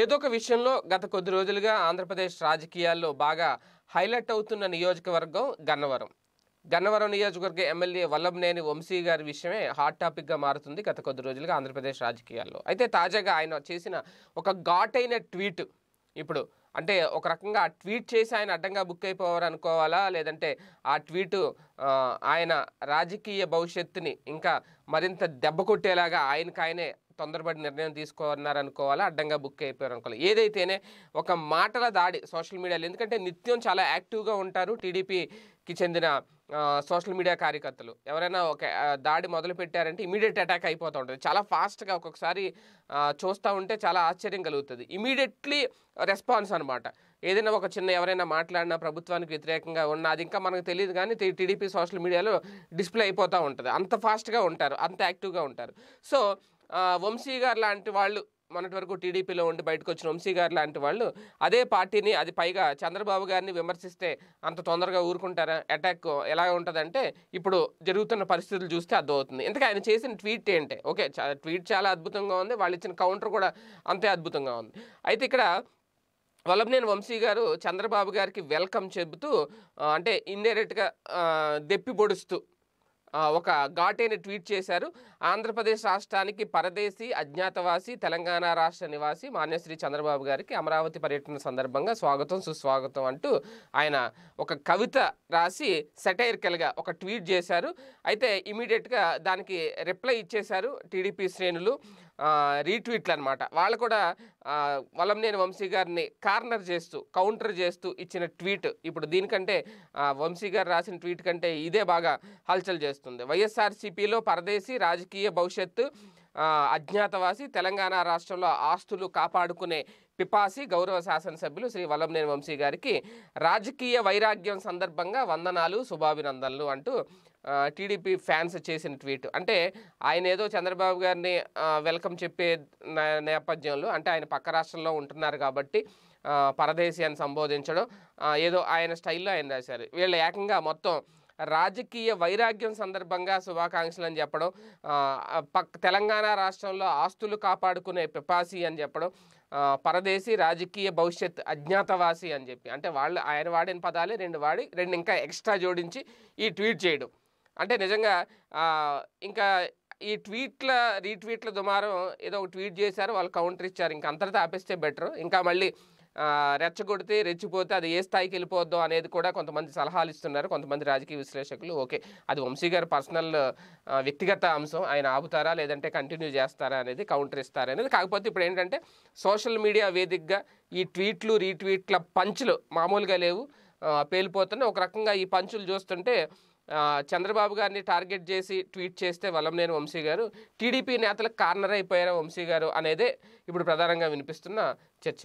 ఏదో ఒక విషయంలో గత కొద్ది రోజులుగా ఆంధ్రప్రదేశ్ రాజకీయాల్లో బాగా హైలైట్ అవుతున్న నియోజకవర్గం గన్నవరం గన్నవరం నియోజకవర్గ ఎమ్మెల్యే వల్లభనేని వంశీ గారి విషయమే హాట్ టాపిక్గా మారుతుంది గత కొద్ది రోజులుగా ఆంధ్రప్రదేశ్ రాజకీయాల్లో అయితే తాజాగా ఆయన చేసిన ఒక ఘాట్ అయిన ట్వీట్ ఇప్పుడు అంటే ఒక రకంగా ఆ ట్వీట్ చేసి ఆయన అడ్డంగా బుక్ అయిపోవారు అనుకోవాలా లేదంటే ఆ ట్వీటు ఆయన రాజకీయ భవిష్యత్తుని ఇంకా మరింత దెబ్బ కొట్టేలాగా ఆయనకాయనే ఆయనే తొందరపడి నిర్ణయం తీసుకున్నారనుకోవాలా అడ్డంగా బుక్ అయిపోయారు అనుకోవాలి ఏదైతేనే ఒక మాటల దాడి సోషల్ మీడియాలో ఎందుకంటే నిత్యం చాలా యాక్టివ్గా ఉంటారు టీడీపీకి చెందిన సోషల్ మీడియా కార్యకర్తలు ఎవరైనా ఒక దాడి మొదలు పెట్టారంటే ఇమీడియట్ అటాక్ అయిపోతూ ఉంటుంది చాలా ఫాస్ట్గా ఒక్కొక్కసారి చూస్తూ ఉంటే చాలా ఆశ్చర్యం కలుగుతుంది ఇమీడియట్లీ రెస్పాన్స్ అనమాట ఏదైనా ఒక చిన్న ఎవరైనా మాట్లాడినా ప్రభుత్వానికి వ్యతిరేకంగా ఉన్నా అది ఇంకా మనకు తెలియదు కానీ టీడీపీ సోషల్ మీడియాలో డిస్ప్లే అయిపోతూ ఉంటుంది అంత ఫాస్ట్గా ఉంటారు అంత యాక్టివ్గా ఉంటారు సో వంశీ గారు లాంటి వాళ్ళు మొన్నటి వరకు టీడీపీలో ఉండి బయటకు వచ్చిన వంశీ గారు లాంటి వాళ్ళు అదే పార్టీని అది పైగా చంద్రబాబు గారిని విమర్శిస్తే అంత తొందరగా ఊరుకుంటారా అటాక్ ఎలా ఉంటుందంటే ఇప్పుడు జరుగుతున్న పరిస్థితులు చూస్తే అర్థమవుతుంది ఎందుకంటే ఆయన చేసిన ట్వీట్ ఏంటి ఓకే ట్వీట్ చాలా అద్భుతంగా ఉంది వాళ్ళు ఇచ్చిన కౌంటర్ కూడా అంతే అద్భుతంగా ఉంది అయితే ఇక్కడ వల్లభనేని వంశీ గారు చంద్రబాబు గారికి వెల్కమ్ చెబుతూ అంటే ఇండైరెక్ట్గా దెప్పి పొడుస్తూ ఒక ఘాటేని ట్వీట్ చేశారు ఆంధ్రప్రదేశ్ రాష్ట్రానికి పరదేశీ అజ్ఞాతవాసి తెలంగాణ రాష్ట్ర నివాసి మాన్యశ్రీ చంద్రబాబు గారికి అమరావతి పర్యటన సందర్భంగా స్వాగతం సుస్వాగతం అంటూ ఆయన ఒక కవిత రాసి సెటైర్కెల్గా ఒక ట్వీట్ చేశారు అయితే ఇమీడియట్గా దానికి రిప్లై ఇచ్చేశారు టీడీపీ శ్రేణులు రీట్వీట్లు అనమాట వాళ్ళు కూడా వలంనేని వంశీ గారిని కార్నర్ చేస్తూ కౌంటర్ చేస్తూ ఇచ్చిన ట్వీట్ ఇప్పుడు దీనికంటే వంశీ గారు రాసిన ట్వీట్ కంటే ఇదే బాగా హల్చల్ చేస్తుంది చేస్తుంది వైఎస్ఆర్సీపీలో పరదేశీ రాజకీయ భవిష్యత్తు అజ్ఞాతవాసి తెలంగాణ రాష్ట్రంలో ఆస్తులు కాపాడుకునే పిపాసి గౌరవ శాసనసభ్యులు శ్రీ వల్లంనేని వంశీ గారికి రాజకీయ వైరాగ్యం సందర్భంగా వందనాలు శుభాభినందనలు అంటూ టీడీపీ ఫ్యాన్స్ చేసిన ట్వీట్ అంటే ఆయన ఏదో చంద్రబాబు గారిని వెల్కమ్ చెప్పే నేపథ్యంలో అంటే ఆయన పక్క రాష్ట్రంలో ఉంటున్నారు కాబట్టి పరదేశీ అని సంబోధించడం ఏదో ఆయన స్టైల్లో ఆయన రాశారు వీళ్ళు ఏకంగా మొత్తం రాజకీయ వైరాగ్యం సందర్భంగా శుభాకాంక్షలు అని చెప్పడం తెలంగాణ రాష్ట్రంలో ఆస్తులు కాపాడుకునే పిపాసి అని చెప్పడం పరదేశీ రాజకీయ భవిష్యత్ అజ్ఞాతవాసి అని చెప్పి అంటే వాళ్ళు ఆయన వాడిన పదాలే రెండు వాడి రెండు ఇంకా ఎక్స్ట్రా జోడించి ఈ ట్వీట్ చేయడం అంటే నిజంగా ఇంకా ఈ ట్వీట్ల రీట్వీట్ల దుమారం ఏదో ఒక ట్వీట్ చేశారు వాళ్ళు కౌంటర్ ఇచ్చారు ఇంకా అంతటితో ఆపిస్తే బెటర్ ఇంకా మళ్ళీ రెచ్చగొడితే రెచ్చిపోతే అది ఏ స్థాయికి వెళ్ళిపోద్దు అనేది కూడా కొంతమంది సలహాలు ఇస్తున్నారు కొంతమంది రాజకీయ విశ్లేషకులు ఓకే అది వంశీ గారి పర్సనల్ వ్యక్తిగత అంశం ఆయన ఆపుతారా లేదంటే కంటిన్యూ చేస్తారా అనేది కౌంటర్ ఇస్తారా అనేది కాకపోతే ఇప్పుడు ఏంటంటే సోషల్ మీడియా వేదికగా ఈ ట్వీట్లు రీట్వీట్ల పంచులు మామూలుగా లేవు పేలిపోతున్నాయి ఒక రకంగా ఈ పంచులు చూస్తుంటే చంద్రబాబు గారిని టార్గెట్ చేసి ట్వీట్ చేస్తే లేని వంశీ గారు టీడీపీ నేతలకు కార్నర్ అయిపోయారు వంశీ గారు అనేదే ఇప్పుడు ప్రధానంగా వినిపిస్తున్న చర్చ